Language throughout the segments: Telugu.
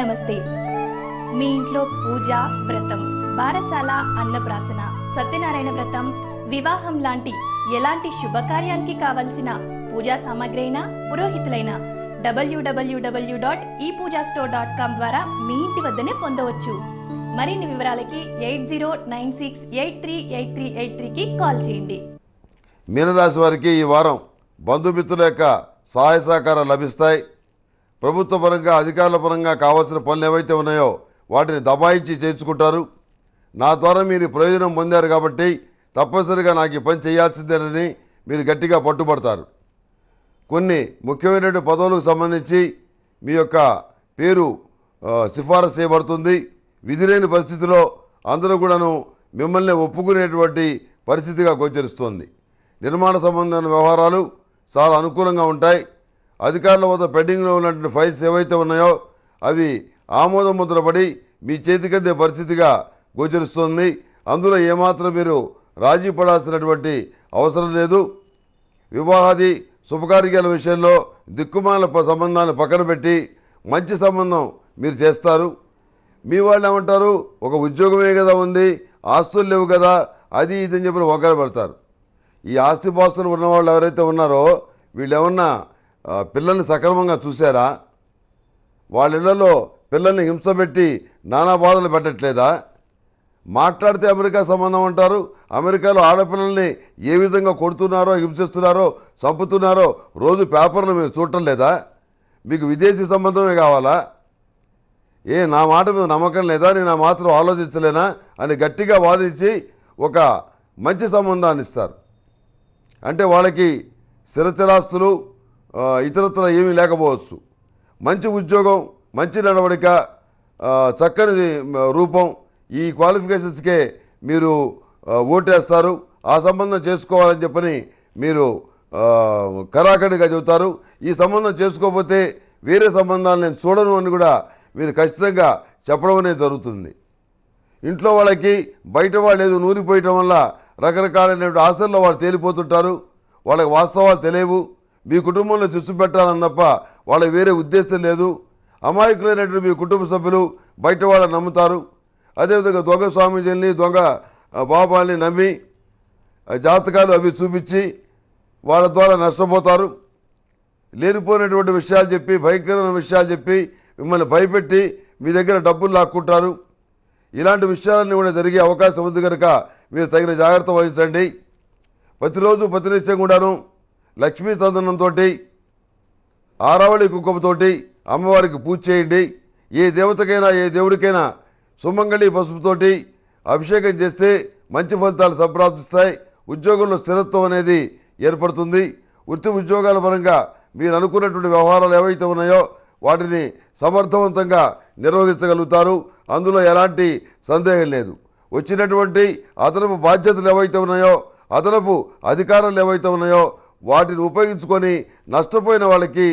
నమస్తే మీ ఇంట్లో పూజ వ్రతం బారసాల అన్నప్రాసన సత్యనారాయణ వ్రతం వివాహం లాంటి ఎలాంటి శుభకార్యానికి కావలసిన పూజా సామాగ్రి అయినా పురోహితులైన డబ్ల్యూడబ్ల్యూడబ్ల్యూ డాట్ ఈ పూజా స్టోర్ డాట్ కామ్ ద్వారా మీ ఇంటి వద్దనే పొందవచ్చు మరిన్ని వివరాలకి eight zero nine six eight three eight three eight త్రీకి కాల్ చేయండి మీనరాశి వారికి ఈ వారం బంధుమిత్రుల యొక్క సహాయ సహకారాలు లభిస్తాయి ప్రభుత్వ పరంగా అధికారుల పరంగా కావాల్సిన పనులు ఏవైతే ఉన్నాయో వాటిని దబాయించి చేర్చుకుంటారు నా ద్వారా మీరు ప్రయోజనం పొందారు కాబట్టి తప్పనిసరిగా నాకు ఈ పని చేయాల్సిందేనని మీరు గట్టిగా పట్టుబడతారు కొన్ని ముఖ్యమైనటువంటి పదవులకు సంబంధించి మీ యొక్క పేరు సిఫారసు చేయబడుతుంది విధిలేని పరిస్థితిలో అందరూ కూడాను మిమ్మల్ని ఒప్పుకునేటువంటి పరిస్థితిగా గోచరిస్తోంది నిర్మాణ సంబంధమైన వ్యవహారాలు చాలా అనుకూలంగా ఉంటాయి అధికారుల వద్ద పెండింగ్లో ఉన్నటువంటి ఫైల్స్ ఏవైతే ఉన్నాయో అవి ఆమోదం ముద్రపడి మీ చేతికందే పరిస్థితిగా గోచరిస్తుంది అందులో ఏమాత్రం మీరు రాజీ పడాల్సినటువంటి అవసరం లేదు వివాహాది శుభకార్యాల విషయంలో దిక్కుమాల సంబంధాన్ని పక్కన పెట్టి మంచి సంబంధం మీరు చేస్తారు మీ వాళ్ళు ఏమంటారు ఒక ఉద్యోగమే కదా ఉంది ఆస్తులు లేవు కదా అది ఇది అని చెప్పి ఒకరు పెడతారు ఈ పాస్తులు ఉన్నవాళ్ళు ఎవరైతే ఉన్నారో వీళ్ళు ఏమన్నా పిల్లల్ని సక్రమంగా చూసారా వాళ్ళ ఇళ్లలో పిల్లల్ని హింసపెట్టి నానా బాధలు పెట్టట్లేదా మాట్లాడితే అమెరికా సంబంధం అంటారు అమెరికాలో ఆడపిల్లల్ని ఏ విధంగా కొడుతున్నారో హింసిస్తున్నారో చంపుతున్నారో రోజు పేపర్లు మీరు చూడటం లేదా మీకు విదేశీ సంబంధమే కావాలా ఏ నా మాట మీద నమ్మకం లేదా నేను నా మాత్రం ఆలోచించలేనా అని గట్టిగా వాదించి ఒక మంచి సంబంధాన్ని ఇస్తారు అంటే వాళ్ళకి స్థిరచరాస్తులు ఇతరత్ర ఏమీ లేకపోవచ్చు మంచి ఉద్యోగం మంచి నడవడిక చక్కని రూపం ఈ క్వాలిఫికేషన్స్కే మీరు ఓటేస్తారు ఆ సంబంధం చేసుకోవాలని చెప్పని మీరు కరాకడిగా చెబుతారు ఈ సంబంధం చేసుకోకపోతే వేరే సంబంధాలు నేను చూడను అని కూడా మీరు ఖచ్చితంగా చెప్పడం అనేది జరుగుతుంది ఇంట్లో వాళ్ళకి బయట వాళ్ళు ఏదో నూరిపోయటం వల్ల రకరకాలైనటువంటి ఆశల్లో వాళ్ళు తేలిపోతుంటారు వాళ్ళకి వాస్తవాలు తెలియవు మీ కుటుంబంలో చిచ్చు పెట్టాలన్నప్ప తప్ప వాళ్ళ వేరే ఉద్దేశం లేదు అమాయకులైనటువంటి మీ కుటుంబ సభ్యులు బయట వాళ్ళని నమ్ముతారు అదేవిధంగా దొంగ స్వామీజీని దొంగ బాబాల్ని నమ్మి జాతకాలు అవి చూపించి వాళ్ళ ద్వారా నష్టపోతారు లేనిపోయినటువంటి విషయాలు చెప్పి భయంకరమైన విషయాలు చెప్పి మిమ్మల్ని భయపెట్టి మీ దగ్గర డబ్బులు లాక్కుంటారు ఇలాంటి విషయాలన్నీ కూడా జరిగే అవకాశం ఉంది కనుక మీరు తగిన జాగ్రత్త వహించండి ప్రతిరోజు ప్రతినిత్యం కూడాను లక్ష్మీ చందనంతో ఆరావళి కుంకుమతోటి అమ్మవారికి పూజ చేయండి ఏ దేవతకైనా ఏ దేవుడికైనా సుమంగళి పసుపుతోటి అభిషేకం చేస్తే మంచి ఫలితాలు సంప్రాప్తిస్తాయి ఉద్యోగంలో స్థిరత్వం అనేది ఏర్పడుతుంది వృత్తి ఉద్యోగాల పరంగా మీరు అనుకున్నటువంటి వ్యవహారాలు ఏవైతే ఉన్నాయో వాటిని సమర్థవంతంగా నిర్వహించగలుగుతారు అందులో ఎలాంటి సందేహం లేదు వచ్చినటువంటి అదనపు బాధ్యతలు ఏవైతే ఉన్నాయో అదనపు అధికారాలు ఏవైతే ఉన్నాయో వాటిని ఉపయోగించుకొని నష్టపోయిన వాళ్ళకి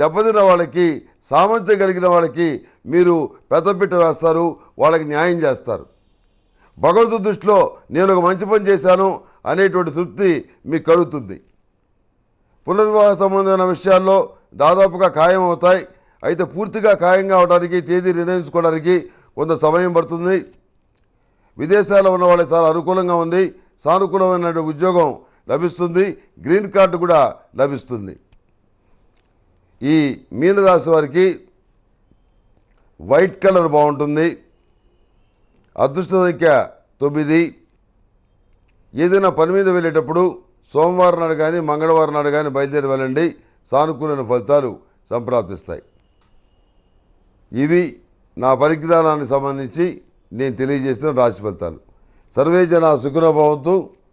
దెబ్బతిన్న వాళ్ళకి సామర్థ్యం కలిగిన వాళ్ళకి మీరు పెద్దపీట వేస్తారు వాళ్ళకి న్యాయం చేస్తారు భగవంతు దృష్టిలో నేను ఒక మంచి పని చేశాను అనేటువంటి తృప్తి మీకు కలుగుతుంది పునర్వివాహ సంబంధమైన విషయాల్లో దాదాపుగా ఖాయం అవుతాయి అయితే పూర్తిగా ఖాయం కావడానికి తేదీ నిర్ణయించుకోవడానికి కొంత సమయం పడుతుంది విదేశాల్లో ఉన్న వాళ్ళకి చాలా అనుకూలంగా ఉంది సానుకూలమైన ఉద్యోగం లభిస్తుంది గ్రీన్ కార్డు కూడా లభిస్తుంది ఈ మీనరాశి వారికి వైట్ కలర్ బాగుంటుంది అదృష్ట సంఖ్య తొమ్మిది ఏదైనా పని మీద వెళ్ళేటప్పుడు సోమవారం నాడు కానీ మంగళవారం నాడు కానీ బయలుదేరి వెళ్ళండి సానుకూలమైన ఫలితాలు సంప్రాప్తిస్తాయి ఇవి నా పరిజ్ఞానానికి సంబంధించి నేను తెలియజేసిన రాశి ఫలితాలు సర్వే జన సుఖనభవంతో